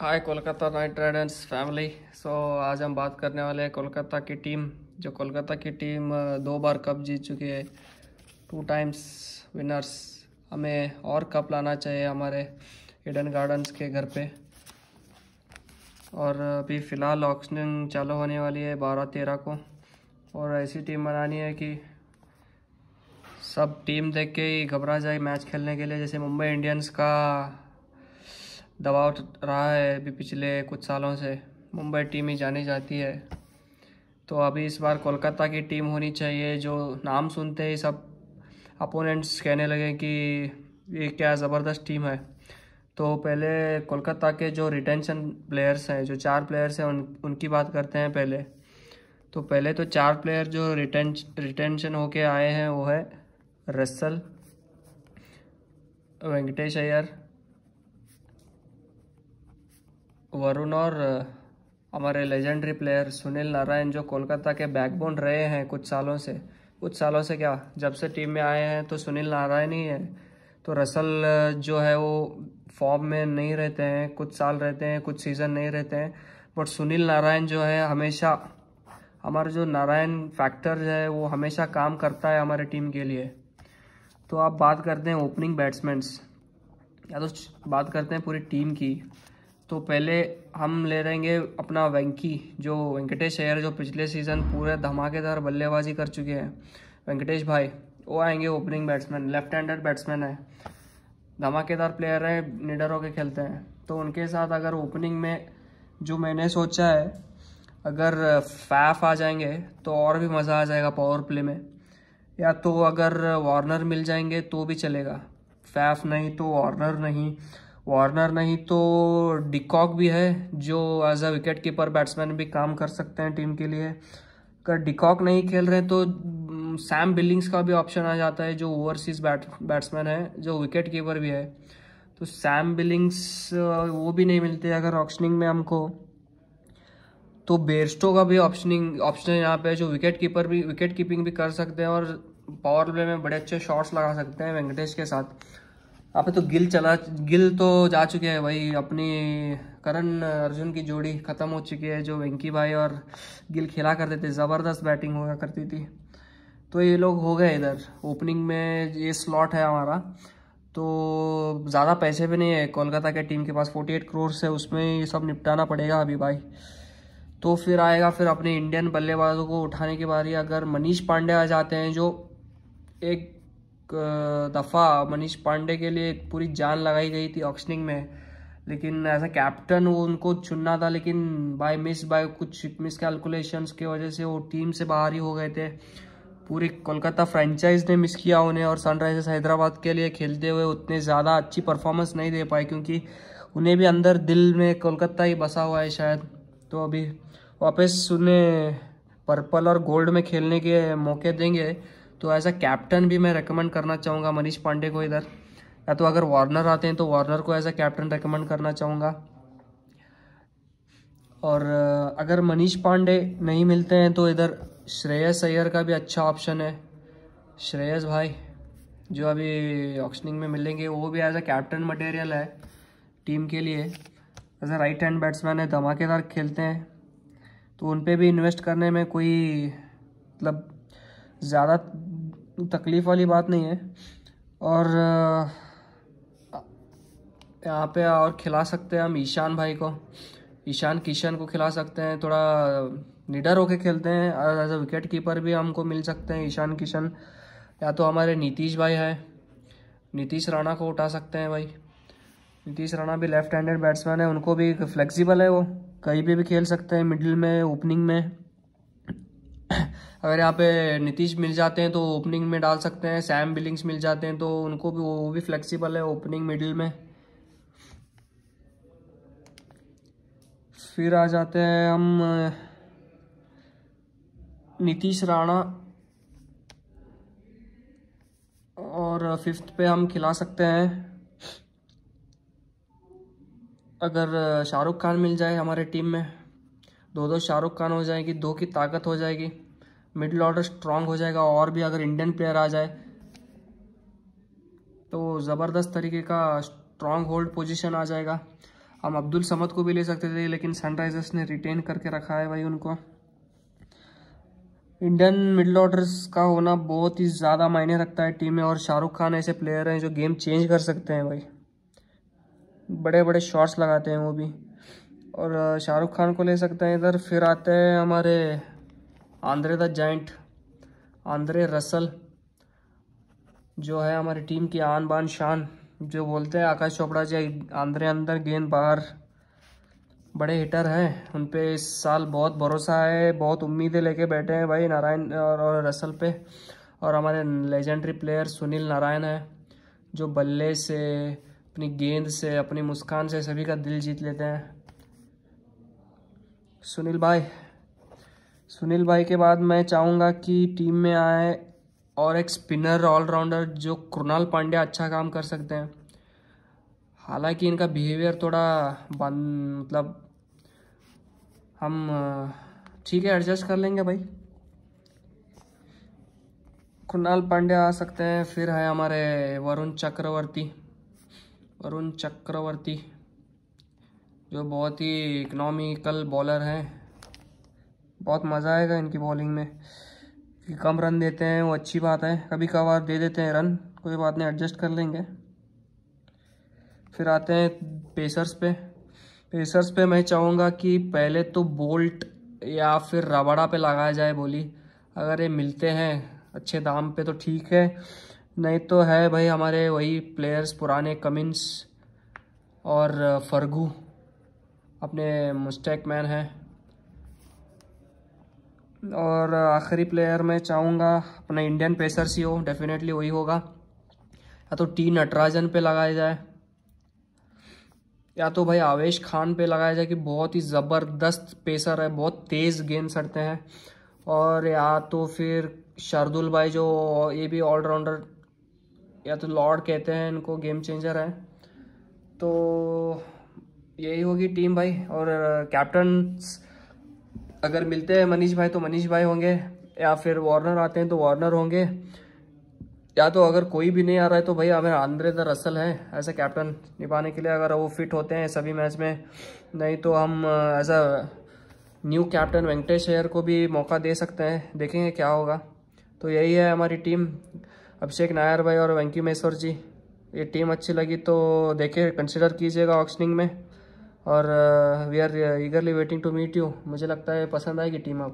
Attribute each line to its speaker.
Speaker 1: हाय Kolkata Knight Riders family so आज हम बात करने वाले हैं कोलकाता की टीम जो कोलकाता की टीम दो बार कप जीत चुकी है टू टाइम्स विनर्स हमें और कप लाना चाहिए हमारे इडन गार्डन्स के घर पे और अभी फ़िलहाल ऑक्शनिंग चालू होने वाली है बारह तेरह को और ऐसी टीम बनानी है कि सब टीम देख के ही घबरा जाए मैच खेलने के लिए जैसे मुंबई इंडियंस का दबाव रहा है अभी पिछले कुछ सालों से मुंबई टीम ही जानी जाती है तो अभी इस बार कोलकाता की टीम होनी चाहिए जो नाम सुनते ही सब अपोनेंट्स कहने लगे कि ये क्या ज़बरदस्त टीम है तो पहले कोलकाता के जो रिटेंशन प्लेयर्स हैं जो चार प्लेयर्स हैं उन उनकी बात करते हैं पहले तो पहले तो चार प्लेयर जो रिटें रिटेंशन होके आए हैं वो है रसल वेंकटेश अय्यर वरुण और हमारे लेजेंडरी प्लेयर सुनील नारायण जो कोलकाता के बैकबोन रहे हैं कुछ सालों से कुछ सालों से क्या जब से टीम में आए हैं तो सुनील नारायण ही है तो रसल जो है वो फॉर्म में नहीं रहते हैं कुछ साल रहते हैं कुछ सीज़न नहीं रहते हैं बट सुनील नारायण जो है हमेशा हमारा जो नारायण फैक्टर है वो हमेशा काम करता है हमारे टीम के लिए तो आप बात करते हैं ओपनिंग बैट्समैंस या तो बात करते हैं पूरी टीम की तो पहले हम ले रहेंगे अपना वेंकी जो वेंकटेश अयर जो पिछले सीज़न पूरे धमाकेदार बल्लेबाजी कर चुके हैं वेंकटेश भाई वो आएंगे opening batsman left hander batsman है धमाकेदार प्लेयर हैं निडर होकर खेलते हैं तो उनके साथ अगर ओपनिंग में जो मैंने सोचा है अगर फैफ आ जाएंगे तो और भी मज़ा आ जाएगा पावर प्ले में या तो अगर वार्नर मिल जाएंगे तो भी चलेगा फैफ नहीं तो वार्नर नहीं वार्नर नहीं तो डिकॉक भी है जो as a wicket keeper batsman भी काम कर सकते हैं टीम के लिए अगर डिकॉक नहीं खेल रहे तो सैम बिलिंग्स का भी ऑप्शन आ जाता है जो ओवरसीज बैट बैट्समैन है जो विकेट कीपर भी है तो सैम बिलिंग्स वो भी नहीं मिलते अगर ऑप्शनिंग में हमको तो बेरस्टो का भी ऑप्शनिंग ऑप्शन यहाँ पे जो विकेट कीपर भी विकेट कीपिंग भी कर सकते हैं और पावर प्ले में बड़े अच्छे शॉट्स लगा सकते हैं वेंकटेश के साथ आप तो गिल चला गिल तो जा चुके हैं भाई अपनी करण अर्जुन की जोड़ी ख़त्म हो चुकी है जो वेंकी भाई और गिल खेला करते थे ज़बरदस्त बैटिंग हुआ करती थी तो ये लोग हो गए इधर ओपनिंग में ये स्लॉट है हमारा तो ज़्यादा पैसे भी नहीं है कोलकाता के टीम के पास 48 करोड़ है उसमें ये सब निपटाना पड़ेगा अभी भाई तो फिर आएगा फिर अपने इंडियन बल्लेबाजों को उठाने के बारे अगर मनीष पांडे आ जाते हैं जो एक दफ़ा मनीष पांडे के लिए पूरी जान लगाई गई थी ऑक्शनिंग में लेकिन एज अ कैप्टन वो उनको चुनना था लेकिन बाय मिस बाय कुछ मिस कैलकुलेशंस की वजह से वो टीम से बाहर ही हो गए थे पूरी कोलकाता फ्रेंचाइज ने मिस किया उन्हें और सनराइजर्स हैदराबाद के लिए खेलते हुए उतने ज़्यादा अच्छी परफॉर्मेंस नहीं दे पाए क्योंकि उन्हें भी अंदर दिल में कोलकाता ही बसा हुआ है शायद तो अभी वापस उन्हें पर्पल और गोल्ड में खेलने के मौके देंगे तो एज अ कैप्टन भी मैं रिकमेंड करना चाहूँगा मनीष पांडे को इधर या तो अगर वार्नर आते हैं तो वार्नर को एज अ कैप्टन रिकमेंड करना चाहूँगा और अगर मनीष पांडे नहीं मिलते हैं तो इधर श्रेयस अय्यर का भी अच्छा ऑप्शन है श्रेयस भाई जो अभी ऑक्शनिंग में मिलेंगे वो भी एज अ कैप्टन मटेरियल है टीम के लिए as a right hand batsman है धमाकेदार खेलते हैं तो उन पर भी इन्वेस्ट करने में कोई मतलब ज़्यादा तकलीफ़ वाली बात नहीं है और यहाँ पे और खिला सकते हैं हम ईशान भाई को ईशान किशन को खिला सकते हैं थोड़ा निडर होके खेलते हैं और एज अ विकेट कीपर भी हमको मिल सकते हैं ईशान किशन या तो हमारे नीतीश भाई है नीतीश राणा को उठा सकते हैं भाई नीतीश राणा भी लेफ्ट हैंडेड बैट्समैन है उनको भी फ्लेक्सिबल है वो कहीं भी भी खेल सकते हैं मिडिल में ओपनिंग में अगर यहाँ पे नीतीश मिल जाते हैं तो ओपनिंग में डाल सकते हैं सैम बिलिंग्स मिल जाते हैं तो उनको भी वो भी फ्लेक्सिबल है ओपनिंग मिडिल में फिर आ जाते हैं हम नीतीश राणा और फिफ्थ पे हम खिला सकते हैं अगर शाहरुख खान मिल जाए हमारे टीम में दो दो शाहरुख खान हो जाएगी दो की ताकत हो जाएगी मिडिल ऑर्डर स्ट्रांग हो जाएगा और भी अगर इंडियन प्लेयर आ जाए तो ज़बरदस्त तरीके का स्ट्रांग होल्ड पोजीशन आ जाएगा हम अब्दुल समद को भी ले सकते थे लेकिन सनराइजर्स ने रिटेन करके रखा है भाई उनको इंडियन मिडल ऑर्डर्स का होना बहुत ही ज़्यादा मायने रखता है टीम में और शाहरुख खान ऐसे प्लेयर हैं जो गेम चेंज कर सकते हैं भाई बड़े बड़े शॉट्स लगाते हैं वो भी और शाहरुख खान को ले सकते हैं इधर फिर आते हैं हमारे Andre the giant Andre Russell जो है हमारी टीम की आन बान शान जो बोलते हैं आकाश चोपड़ा जी आंद्रे अंदर गेंद बाहर बड़े हिटर हैं उन पर इस साल बहुत भरोसा है बहुत उम्मीदें लेके बैठे हैं भाई नारायण और रसल पे और हमारे लेजेंडरी प्लेयर सुनील नारायण है जो बल्ले से अपनी गेंद से अपनी मुस्कान से सभी का दिल जीत लेते हैं सुनील भाई सुनील भाई के बाद मैं चाहूँगा कि टीम में आए और एक स्पिनर ऑलराउंडर जो कृणाल पांड्या अच्छा काम कर सकते हैं हालांकि इनका बिहेवियर थोड़ा बन मतलब हम ठीक है एडजस्ट कर लेंगे भाई कृणाल पांड्या आ सकते हैं फिर है हमारे वरुण चक्रवर्ती वरुण चक्रवर्ती जो बहुत ही इकनॉमिकल बॉलर हैं बहुत मज़ा आएगा इनकी बॉलिंग में कि कम रन देते हैं वो अच्छी बात है कभी कभार दे देते हैं रन कोई बात नहीं एडजस्ट कर लेंगे फिर आते हैं पेसर्स पे पेसर्स पे मैं चाहूँगा कि पहले तो बोल्ट या फिर रबड़ा पे लगाया जाए बोली अगर ये मिलते हैं अच्छे दाम पे तो ठीक है नहीं तो है भाई हमारे वही प्लेयर्स पुराने कमिंस और फर्गू अपने मुस्टैक मैन है और आखिरी प्लेयर में चाहूँगा अपना इंडियन पेसर सी हो डेफिनेटली वही होगा या तो टी नटराजन पे लगाया जाए या तो भाई आवेश खान पे लगाया जाए कि बहुत ही ज़बरदस्त पेसर है बहुत तेज़ गेंद सड़ते हैं और या तो फिर शार्दुल भाई जो ये भी ऑलराउंडर या तो लॉर्ड कहते हैं इनको गेम चेंजर है तो यही होगी टीम भाई और कैप्टन अगर मिलते हैं मनीष भाई तो मनीष भाई होंगे या फिर वार्नर आते हैं तो वार्नर होंगे या तो अगर कोई भी नहीं आ रहा है तो भाई अगर आंद्रे द रसल है एज ए कैप्टन निभाने के लिए अगर वो फिट होते हैं सभी मैच में नहीं तो हम as a new captain Venkatesh Iyer को भी मौका दे सकते हैं देखेंगे क्या होगा तो यही है हमारी टीम अभिषेक नायर भाई और वेंकी मेश्वर जी ये टीम अच्छी लगी तो देखिए कंसिडर कीजिएगा ऑक्शनिंग में और we are eagerly waiting to meet you मुझे लगता है पसंद आएगी टीम आप